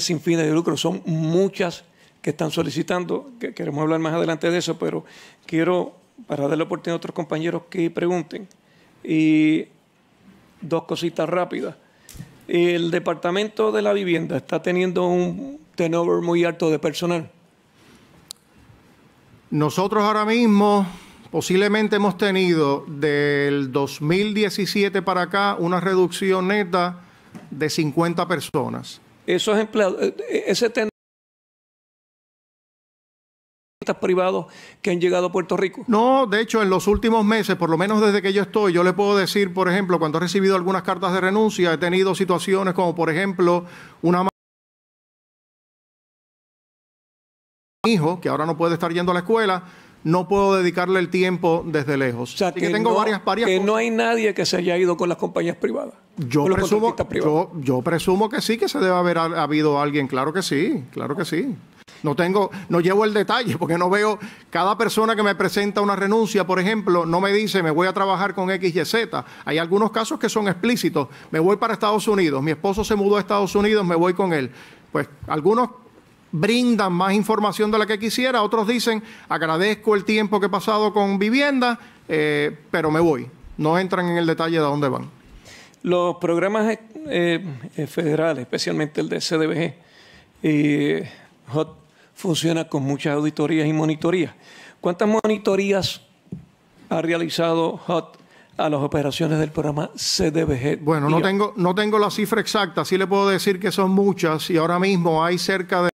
sin fines de lucro, son muchas que están solicitando, que queremos hablar más adelante de eso, pero quiero, para darle oportunidad a otros compañeros que pregunten, y dos cositas rápidas. El departamento de la vivienda está teniendo un turnover muy alto de personal. Nosotros ahora mismo posiblemente hemos tenido del 2017 para acá una reducción neta de 50 personas esos empleados, eh, eh, ese tenor privados que han llegado a Puerto Rico? No, de hecho, en los últimos meses, por lo menos desde que yo estoy, yo le puedo decir, por ejemplo, cuando he recibido algunas cartas de renuncia, he tenido situaciones como, por ejemplo, una hijo que ahora no puede estar yendo a la escuela, no puedo dedicarle el tiempo desde lejos. O que, tengo varias, varias Que no hay nadie que se haya ido con las compañías privadas. Yo presumo, yo, presumo que sí, que se debe haber habido alguien. Claro que sí, claro que sí. No tengo, no llevo el detalle porque no veo cada persona que me presenta una renuncia, por ejemplo, no me dice me voy a trabajar con X, Y, Z. Hay algunos casos que son explícitos. Me voy para Estados Unidos, mi esposo se mudó a Estados Unidos, me voy con él. Pues algunos brindan más información de la que quisiera, otros dicen, agradezco el tiempo que he pasado con vivienda, eh, pero me voy. No entran en el detalle de dónde van. Los programas eh, eh, federales, especialmente el de CDBG, eh, HOT, funciona con muchas auditorías y monitorías. ¿Cuántas monitorías ha realizado HOT a las operaciones del programa CDBG. Bueno, no tengo, no tengo la cifra exacta, sí le puedo decir que son muchas y ahora mismo hay cerca de